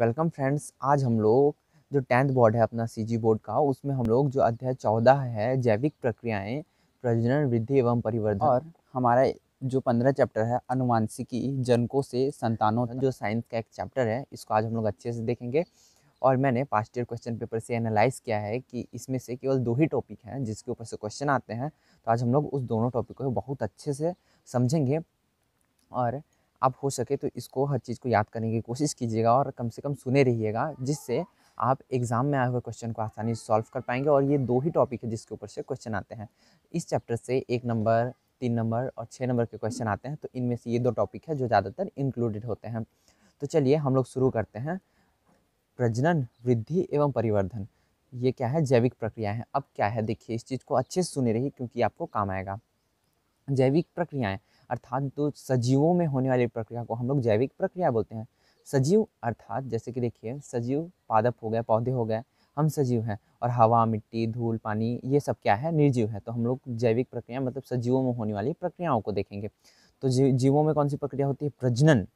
welcome friends आज हम लोग जो टेंथ बोर्ड है अपना सीजी बोर्ड का उसमें हम लोग जो अध्याय चौदह है जैविक प्रक्रियाएं प्रजनन वृद्धि एवं परिवर्धन और हमारा जो पंद्रह चैप्टर है अनुवांशिकी जनकों से संतानों जो साइंस का एक चैप्टर है इसको आज हम लोग अच्छे से देखेंगे और मैंने पास्ट ईयर क्वेश्चन पेपर से एनालाइज किया है कि इसमें से केवल दो ही टॉपिक हैं जिसके ऊपर से क्वेश्चन आते हैं तो आज हम लोग उस दोनों टॉपिक को बहुत अच्छे से समझेंगे और आप हो सके तो इसको हर चीज़ को याद करने की कोशिश कीजिएगा और कम से कम सुने रहिएगा जिससे आप एग्ज़ाम में आए हुए क्वेश्चन को आसानी से सॉल्व कर पाएंगे और ये दो ही टॉपिक है जिसके ऊपर से क्वेश्चन आते हैं इस चैप्टर से एक नंबर तीन नंबर और छः नंबर के क्वेश्चन आते हैं तो इनमें से ये दो टॉपिक है जो ज़्यादातर इंक्लूडेड होते हैं तो चलिए हम लोग शुरू करते हैं प्रजनन वृद्धि एवं परिवर्धन ये क्या है जैविक प्रक्रियाएं हैं अब क्या है देखिए इस चीज़ को अच्छे से सुने रहिए क्योंकि आपको काम आएगा जैविक प्रक्रियाएं अर्थात जो सजीवों में होने वाली प्रक्रिया को हम लोग जैविक प्रक्रिया बोलते हैं सजीव अर्थात जैसे कि देखिए सजीव पादप हो गए पौधे हो गए हम सजीव हैं और हवा मिट्टी धूल पानी ये सब क्या है निर्जीव है तो हम लोग जैविक प्रक्रिया मतलब सजीवों में होने वाली प्रक्रियाओं को देखेंगे तो जीवों में कौन सी प्रक्रिया होती है प्रजनन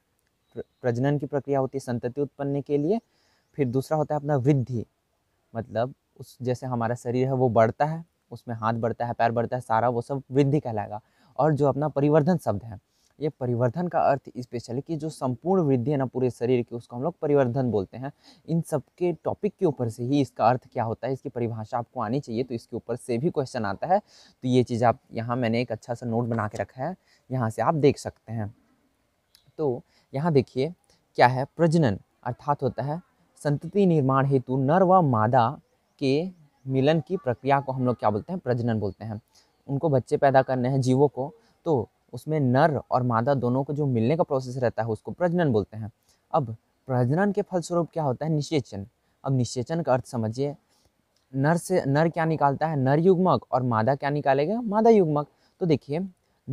प्रजनन की प्रक्रिया होती है संतति उत्पन्न के लिए फिर दूसरा होता है अपना वृद्धि मतलब उस जैसे हमारा शरीर है वो बढ़ता है उसमें हाथ बढ़ता है पैर बढ़ता है सारा वो सब वृद्धि कहलाएगा और जो अपना परिवर्धन शब्द है ये परिवर्धन का अर्थ स्पेशली कि जो संपूर्ण वृद्धि है ना पूरे शरीर की उसको हम लोग परिवर्धन बोलते हैं इन सब के टॉपिक के ऊपर से ही इसका अर्थ क्या होता है इसकी परिभाषा आपको आनी चाहिए तो इसके ऊपर से भी क्वेश्चन आता है तो ये चीज़ आप यहाँ मैंने एक अच्छा सा नोट बना के रखा है यहाँ से आप देख सकते हैं तो यहाँ देखिए क्या है प्रजनन अर्थात होता है संतति निर्माण हेतु नर व मादा के मिलन की प्रक्रिया को हम लोग क्या बोलते हैं प्रजनन बोलते हैं उनको बच्चे पैदा करने हैं जीवों को तो उसमें नर और मादा दोनों को जो मिलने का प्रोसेस रहता है उसको प्रजनन बोलते हैं अब प्रजनन के फलस्वरूप क्या होता है निषेचन अब निषेचन का अर्थ समझिए नर से नर क्या निकालता है नर युग्मक और मादा क्या निकालेगा मादा युग्मक तो देखिए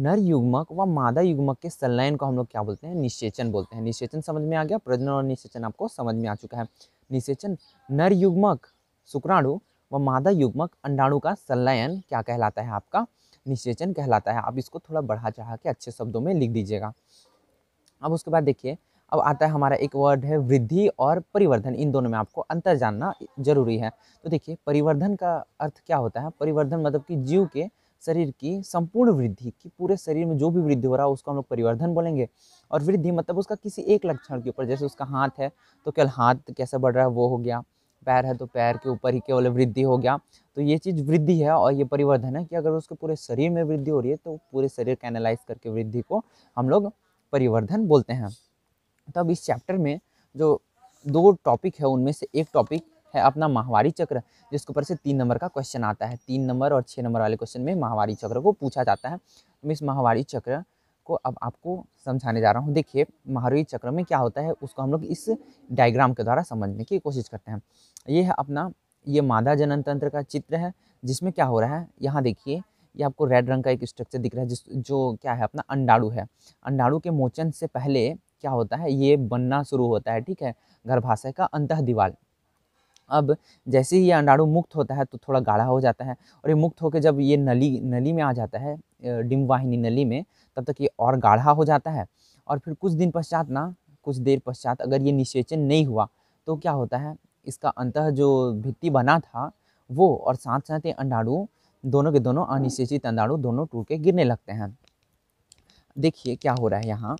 नर युग्मक व मादा युग्मक के संलयन को हम लोग क्या बोलते हैं निषेचन बोलते हैं निषेचन समझ में आ गया प्रजनन और निषेचन आपको समझ में आ चुका है निषेचन नर युग्मक शुक्राणु व मादा युग्मक अंडाणु का संलयन क्या कहलाता है आपका निषेचन कहलाता है आप इसको थोड़ा बढ़ा चढ़ा के अच्छे शब्दों में लिख दीजिएगा अब उसके बाद देखिए अब आता है हमारा एक वर्ड है वृद्धि और परिवर्धन इन दोनों में आपको अंतर जानना जरूरी है तो देखिए परिवर्धन का अर्थ क्या होता है परिवर्धन मतलब कि जीव के शरीर की संपूर्ण वृद्धि की पूरे शरीर में जो भी वृद्धि हो रहा है उसको हम लोग परिवर्धन बोलेंगे और वृद्धि मतलब उसका किसी एक लक्षण के ऊपर जैसे उसका हाथ है तो केवल हाथ कैसा बढ़ रहा है वो हो गया पैर है तो पैर के ऊपर ही केवल वृद्धि हो गया तो ये चीज़ वृद्धि है और ये परिवर्धन है कि अगर उसके पूरे शरीर में वृद्धि हो रही है तो पूरे शरीर को एनालाइज करके वृद्धि को हम लोग परिवर्धन बोलते हैं तो अब इस चैप्टर में जो दो टॉपिक है उनमें से एक टॉपिक है अपना माहवारी चक्र जिसके ऊपर से तीन नंबर का क्वेश्चन आता है तीन नंबर और छः नंबर वाले क्वेश्चन में माहवारी चक्र को पूछा जाता है हम तो इस माहवारी चक्र को अब आपको समझाने जा रहा हूँ देखिए महारोही चक्र में क्या होता है उसको हम लोग इस डायग्राम के द्वारा समझने की कोशिश करते हैं ये है अपना ये मादा जनन तंत्र का चित्र है जिसमें क्या हो रहा है यहाँ देखिए ये आपको रेड रंग का एक स्ट्रक्चर दिख रहा है जिस जो क्या है अपना अंडाड़ू है अंडाड़ू के मोचन से पहले क्या होता है ये बनना शुरू होता है ठीक है गर्भाशय का अंत दीवाल अब जैसे ही ये अंडाणु मुक्त होता है तो थोड़ा गाढ़ा हो जाता है और ये मुक्त होकर जब ये नली नली में आ जाता है डिमवाहिनी नली में तब तक ये और गाढ़ा हो जाता है और फिर कुछ दिन पश्चात ना कुछ देर पश्चात अगर ये निषेचन नहीं हुआ तो क्या होता है इसका अंत जो भित्ति बना था वो और साथ साथ ये अंडाणु दोनों के दोनों अनिषेचित अंडाणु दोनों टूट के गिरने लगते हैं देखिए क्या हो रहा है यहाँ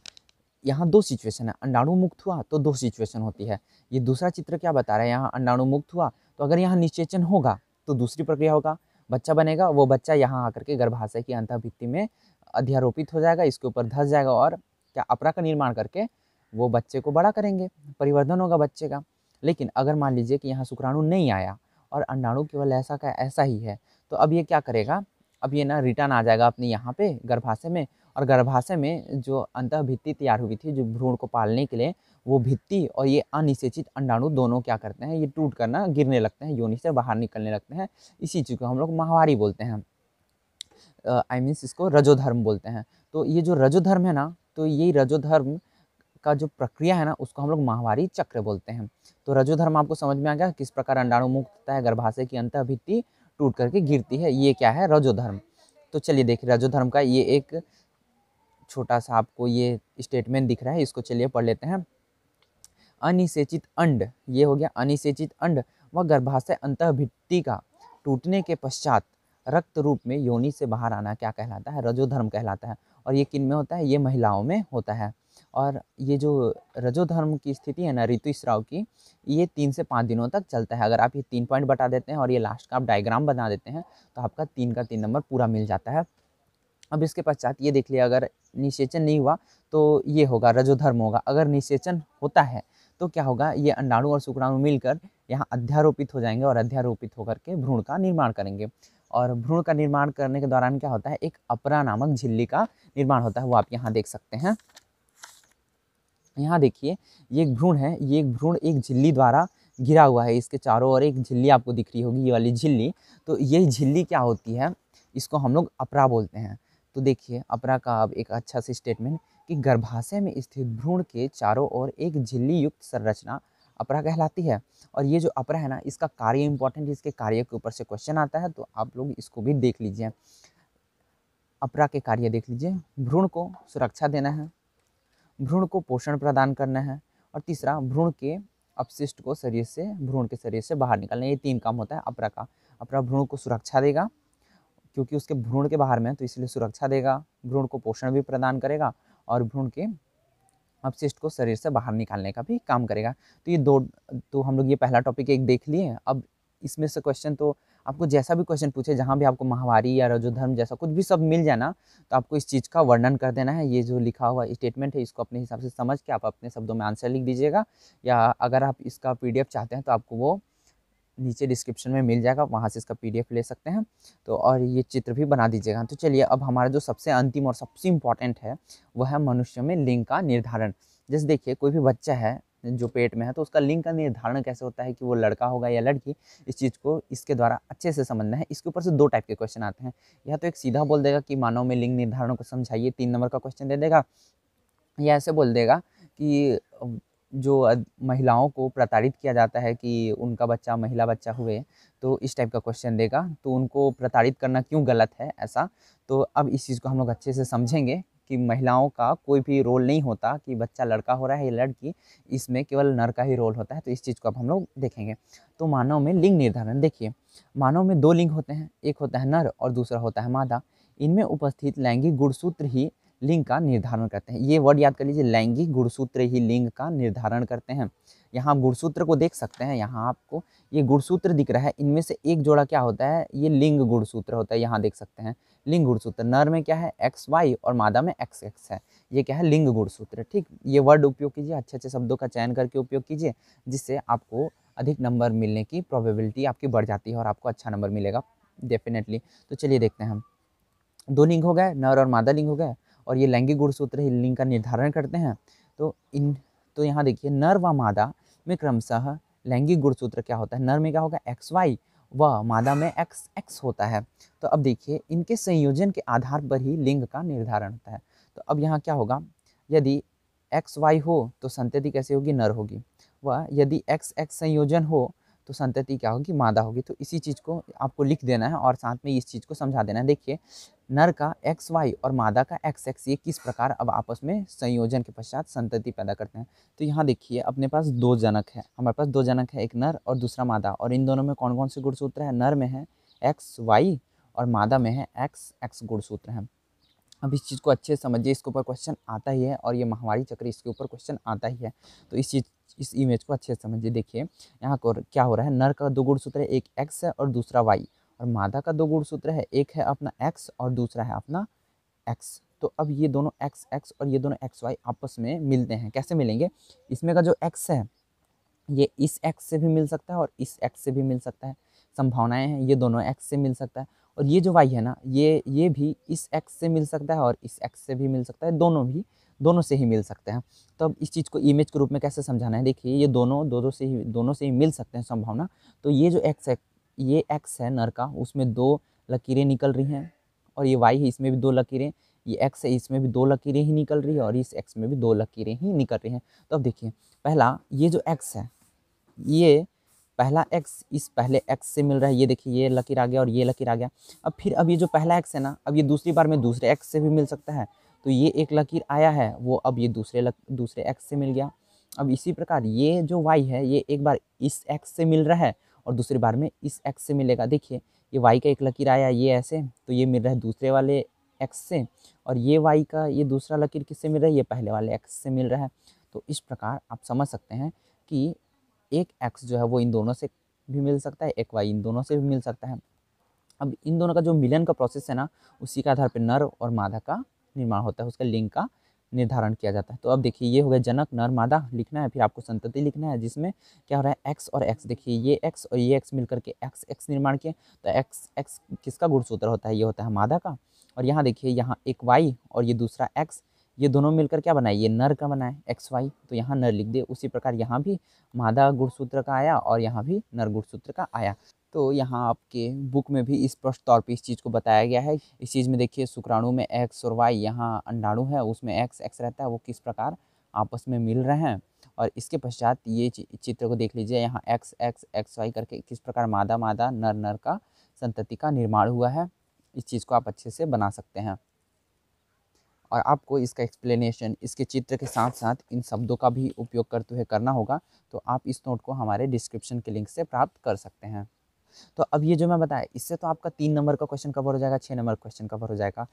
यहाँ दो सिचुएशन है अंडाणु मुक्त हुआ तो दो सिचुएशन होती है ये दूसरा चित्र क्या बता रहा है यहाँ अंडाणु मुक्त हुआ तो अगर यहाँ निषेचन होगा तो दूसरी प्रक्रिया होगा बच्चा बनेगा वो बच्चा यहाँ आकर के गर्भाशय की अंत अंतभित्ति में अध्यारोपित हो जाएगा इसके ऊपर धस जाएगा और क्या अपरा का निर्माण करके वो बच्चे को बड़ा करेंगे परिवर्धन होगा बच्चे का लेकिन अगर मान लीजिए कि यहाँ शुक्राणु नहीं आया और अंडाणु केवल ऐसा का ऐसा ही है तो अब ये क्या करेगा अब ये ना रिटर्न आ जाएगा अपने यहाँ पे गर्भाशय में और गर्भाशय में जो अंत भित्ति तैयार हुई थी जो भ्रूण को पालने के लिए वो भित्ति और ये अनिषेचित अंडाणु दोनों क्या करते हैं ये टूट करना गिरने लगते हैं योनि से बाहर निकलने लगते हैं इसी चीज़ को हम लोग माहवारी बोलते हैं आई मीन्स इसको रजोधर्म बोलते हैं तो ये जो रजोधर्म है ना तो ये रजोधर्म का जो प्रक्रिया है ना उसको हम लोग माहवारी चक्र बोलते हैं तो रजोधर्म आपको समझ में आ गया किस प्रकार अंडाणु मुक्त है गर्भाशय की अंत भित्ति टूट करके गिरती है ये क्या है रजोधर्म तो चलिए देखिए रजोधर्म का ये एक छोटा सा आपको ये स्टेटमेंट दिख रहा है इसको चलिए पढ़ लेते हैं अनिसेचित अंड ये हो गया अनिसेचित अंड व गर्भाशय अंतभित्ति का टूटने के पश्चात रक्त रूप में योनि से बाहर आना क्या कहलाता है रजोधर्म कहलाता है और ये किन में होता है ये महिलाओं में होता है और ये जो रजोधर्म की स्थिति है ना ऋतु स्राव की ये तीन से पाँच दिनों तक चलता है अगर आप ये तीन पॉइंट बता देते हैं और ये लास्ट का आप डायग्राम बना देते हैं तो आपका तीन का तीन नंबर पूरा मिल जाता है अब इसके पश्चात ये देख लिया अगर निषेचन नहीं हुआ तो ये होगा रजोधर्म होगा अगर निषेचन होता है तो क्या होगा ये अंडाणु और शुक्राणु मिलकर यहाँ अध्यारोपित हो जाएंगे और अध्यारोपित होकर के भ्रूण का निर्माण करेंगे और भ्रूण का निर्माण करने के दौरान क्या होता है एक अपरा नामक झिल्ली का निर्माण होता है वो आप यहाँ देख सकते हैं यहाँ देखिए ये एक भ्रूण है ये एक भ्रूण एक झिल्ली द्वारा घिरा हुआ है इसके चारों ओर एक झिल्ली आपको दिख रही होगी ये वाली झिल्ली तो ये झिल्ली क्या होती है इसको हम लोग अपरा बोलते हैं तो देखिए अपरा का अब एक अच्छा सी स्टेटमेंट कि गर्भाशय में स्थित भ्रूण के चारों ओर एक झिल्ली युक्त संरचना अपरा कहलाती है और ये जो अपरा है ना इसका कार्य इंपॉर्टेंट इसके कार्य के ऊपर से क्वेश्चन आता है तो आप लोग इसको भी देख लीजिए अपरा के कार्य देख लीजिए भ्रूण को सुरक्षा देना है भ्रूण को पोषण प्रदान करना है और तीसरा भ्रूण के अपशिष्ट को शरीर से भ्रूण के शरीर से बाहर निकालना ये तीन काम होता है अपरा का अपरा भ्रूण को सुरक्षा देगा क्योंकि उसके भ्रूण के बाहर में तो इसलिए सुरक्षा देगा भ्रूण को पोषण भी प्रदान करेगा और भ्रूण के अपशिष्ट को शरीर से बाहर निकालने का भी काम करेगा तो ये दो तो हम लोग ये पहला टॉपिक एक देख लिए अब इसमें से क्वेश्चन तो आपको जैसा भी क्वेश्चन पूछे जहाँ भी आपको महावारी या रजोधर्म जैसा कुछ भी सब मिल जाना तो आपको इस चीज़ का वर्णन कर देना है ये जो लिखा हुआ स्टेटमेंट है इसको अपने हिसाब से समझ के आप अपने शब्दों में आंसर लिख दीजिएगा या अगर आप इसका पी चाहते हैं तो आपको वो नीचे डिस्क्रिप्शन में मिल जाएगा वहाँ से इसका पीडीएफ ले सकते हैं तो और ये चित्र भी बना दीजिएगा तो चलिए अब हमारा जो सबसे अंतिम और सबसे इम्पॉर्टेंट है वह है मनुष्य में लिंग का निर्धारण जैसे देखिए कोई भी बच्चा है जो पेट में है तो उसका लिंग का निर्धारण कैसे होता है कि वो लड़का होगा या लड़की इस चीज़ को इसके द्वारा अच्छे से समझना है इसके ऊपर से दो टाइप के क्वेश्चन आते हैं या तो एक सीधा बोल देगा कि मानव में लिंग निर्धारण को समझाइए तीन नंबर का क्वेश्चन दे देगा या ऐसे बोल देगा कि जो महिलाओं को प्रताड़ित किया जाता है कि उनका बच्चा महिला बच्चा हुए तो इस टाइप का क्वेश्चन देगा तो उनको प्रताड़ित करना क्यों गलत है ऐसा तो अब इस चीज़ को हम लोग अच्छे से समझेंगे कि महिलाओं का कोई भी रोल नहीं होता कि बच्चा लड़का हो रहा है या लड़की इसमें केवल नर का ही रोल होता है तो इस चीज़ को अब हम लोग देखेंगे तो मानव में लिंग निर्धारण देखिए मानव में दो लिंग होते हैं एक होता है नर और दूसरा होता है मादा इनमें उपस्थित लैंगिक गुणसूत्र ही लिंग का निर्धारण करते हैं ये वर्ड याद कर लीजिए लैंगिक गुणसूत्र ही लिंग का निर्धारण करते हैं यहाँ आप गुणसूत्र को देख सकते हैं यहाँ आपको ये गुणसूत्र दिख रहा है इनमें से एक जोड़ा क्या होता है ये लिंग गुणसूत्र होता है यहाँ देख सकते हैं लिंग गुणसूत्र नर में क्या है एक्स वाई और मादा में एक्स एक्स है ये क्या है लिंग गुणसूत्र ठीक ये वर्ड उपयोग कीजिए अच्छे अच्छे शब्दों का चयन करके उपयोग कीजिए जिससे आपको अधिक नंबर मिलने की प्रॉबेबिलिटी आपकी बढ़ जाती है और आपको अच्छा नंबर मिलेगा डेफिनेटली तो चलिए देखते हैं हम दो लिंग हो गए नर और मादा लिंग हो गए और ये लैंगिक गुणसूत्र ही लिंग का निर्धारण करते हैं तो इन तो यहाँ देखिए नर व मादा में क्रमशः लैंगिक गुणसूत्र क्या होता है नर में क्या होगा एक्स वाई व मादा में एक्स एक्स होता है तो अब देखिए इनके संयोजन के आधार पर ही लिंग का निर्धारण होता है तो अब यहाँ क्या होगा यदि एक्स वाई हो तो संतति कैसे होगी नर होगी व यदि एक्स एक्स संयोजन हो तो संतति क्या होगी मादा होगी तो इसी चीज़ को आपको लिख देना है और साथ में इस चीज़ को समझा देना है देखिए नर का एक्स वाई और मादा का एक्स एक्स ये किस प्रकार अब आपस में संयोजन के पश्चात संतति पैदा करते हैं तो यहाँ देखिए अपने पास दो जनक है हमारे पास दो जनक है एक नर और दूसरा मादा और इन दोनों में कौन कौन से गुणसूत्र है नर में है एक्स वाई और मादा में है एक्स एक्स गुणसूत्र है अब इस चीज़ को अच्छे से समझिए इसके ऊपर क्वेश्चन आता ही है और ये महावारी चक्र इसके ऊपर क्वेश्चन आता ही है तो इस चीज़ इस इमेज को अच्छे से समझिए देखिए यहाँ को क्या हो रहा है नर का दो गुणसूत्र है एक एक्स है और दूसरा वाई और मादा का दो गुणसूत्र है एक है अपना एक्स और दूसरा है अपना एक्स तो अब ये दोनों एक्स एक्स और ये दोनों एक्स वाई आपस में मिलते हैं कैसे मिलेंगे इसमें का जो एक्स है ये इस एक्स से भी मिल सकता है और इस एक्स से भी मिल सकता है संभावनाएं हैं ये दोनों एक्स से मिल सकता है और ये जो वाई है ना ये ये भी इस एक्स से मिल सकता है और इस एक्स से भी मिल सकता है दोनों भी दोनों से ही मिल सकते हैं तो अब इस चीज़ को इमेज के रूप में कैसे समझाना है देखिए ये दोनों दोनों से ही दोनों से ही मिल सकते हैं संभावना तो ये जो एक्स है ये एक्स है नर का उसमें दो लकीरें निकल रही हैं और ये वाई है इसमें भी दो लकीरें ये एक्स है इसमें भी दो लकीरें ही निकल रही है और इस एक्स में भी दो लकीरें ही निकल रही हैं तो अब देखिए पहला ये जो एक्स है ये पहला एक्स इस पहले एक्स से मिल रहा है ये देखिए ये लकीर आ गया और ये लकीर आ गया अब फिर अब ये जो पहला एक्स है ना अब ये दूसरी बार में दूसरे एक्स से भी मिल सकता है तो ये एक लकीर आया है वो अब ये दूसरे लक दूसरे एक्स से मिल गया अब इसी प्रकार ये जो वाई है ये एक बार इस एक्स से मिल रहा है और दूसरी बार में इस एक्स से मिलेगा देखिए ये वाई का एक लकीर आया ये ऐसे तो ये मिल रहा है दूसरे वाले एक्स से और ये वाई का ये दूसरा लकीर किससे मिल रहा है ये पहले वाले एक्स से मिल रहा है तो इस प्रकार आप समझ सकते हैं कि एक एक्स जो है वो इन दोनों से भी मिल सकता है एक वाई इन दोनों से भी मिल सकता है अब इन दोनों का जो मिलन का प्रोसेस है ना उसी के आधार पर नर और मादा का निर्माण होता है उसका लिंग का निर्धारण किया जाता है तो अब देखिए ये हो गया जनक नर मादा लिखना है फिर आपको संतति लिखना है जिसमें क्या हो रहा है एक्स और एक्स देखिए ये एक्स और ये एक्स मिलकर के एक्स एक्स निर्माण किए तो एक्स एक्स किसका गुणसूत्र होता है ये होता है मादा का और यहाँ देखिए यहाँ एक वाई और ये दूसरा एक्स ये दोनों मिलकर क्या बनाए ये नर का बनाए एक्स वाई तो यहाँ नर लिख दिए उसी प्रकार यहाँ भी मादा गुणसूत्र का आया और यहाँ भी नर गुणसूत्र का आया तो यहाँ आपके बुक में भी स्पष्ट तौर पे इस चीज़ को बताया गया है इस चीज़ में देखिए शुक्राणु में एक्स और वाई यहाँ अंडाणु है उसमें एक्स एक्स रहता है वो किस प्रकार आपस में मिल रहे हैं और इसके पश्चात ये चित्र को देख लीजिए यहाँ एक्स एक्स एक्स वाई करके किस प्रकार मादा मादा नर नर का संतति का निर्माण हुआ है इस चीज़ को आप अच्छे से बना सकते हैं और आपको इसका एक्सप्लेनेशन इसके चित्र के साथ साथ इन शब्दों का भी उपयोग करते हुए करना होगा तो आप इस नोट को हमारे डिस्क्रिप्शन के लिंक से प्राप्त कर सकते हैं तो अब ये जो मैं बताया इससे तो आपका तीन नंबर का क्वेश्चन कवर हो जाएगा छः नंबर क्वेश्चन कवर हो जाएगा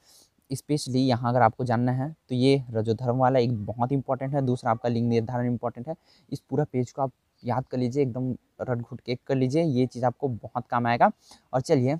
स्पेशली यहाँ अगर आपको जानना है तो ये रजोधर्म वाला एक बहुत इंपॉर्टेंट है दूसरा आपका लिंग निर्धारण इंपॉर्टेंट है इस पूरा पेज को आप याद कर लीजिए एकदम रट घुट के कर लीजिए ये चीज़ आपको बहुत काम आएगा और चलिए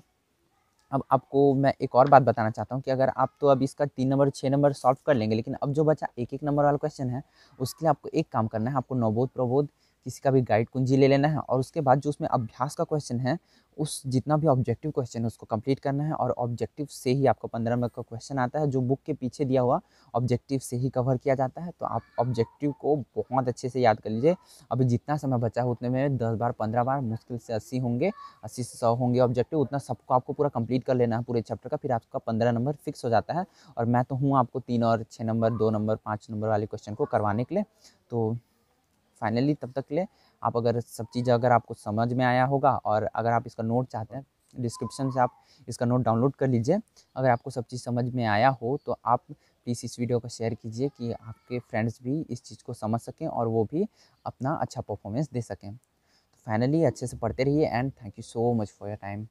अब आपको मैं एक और बात बताना चाहता हूँ कि अगर आप तो अब इसका तीन नंबर छः नंबर सॉल्व कर लेंगे लेकिन अब जो बचा एक एक नंबर वाला क्वेश्चन है उसके लिए आपको एक काम करना है आपको नवबोध प्रबोध किसी का भी गाइड कुंजी ले लेना है और उसके बाद जो उसमें अभ्यास का क्वेश्चन है उस जितना भी ऑब्जेक्टिव क्वेश्चन है उसको कंप्लीट करना है और ऑब्जेक्टिव से ही आपको पंद्रह मिनट का क्वेश्चन आता है जो बुक के पीछे दिया हुआ ऑब्जेक्टिव से ही कवर किया जाता है तो आप ऑब्जेक्टिव को बहुत अच्छे से याद कर लीजिए अभी जितना समय बचा है उतने में दस बार पंद्रह बार मुश्किल से अस्सी होंगे अस्सी से सौ होंगे ऑब्जेक्टिव उतना सबको आपको पूरा कंप्लीट कर लेना है पूरे चैप्टर का फिर आपका पंद्रह नंबर फिक्स हो जाता है और मैं तो हूँ आपको तीन और छः नंबर दो नंबर पाँच नंबर वाले क्वेश्चन को करवाने के लिए तो फाइनली तब तक ले आप अगर सब चीज़ अगर आपको समझ में आया होगा और अगर आप इसका नोट चाहते हैं डिस्क्रिप्शन से आप इसका नोट डाउनलोड कर लीजिए अगर आपको सब चीज़ समझ में आया हो तो आप प्लीज़ इस वीडियो को शेयर कीजिए कि आपके फ्रेंड्स भी इस चीज़ को समझ सकें और वो भी अपना अच्छा परफॉर्मेंस दे सकें तो फाइनली अच्छे से पढ़ते रहिए and thank you so much for your time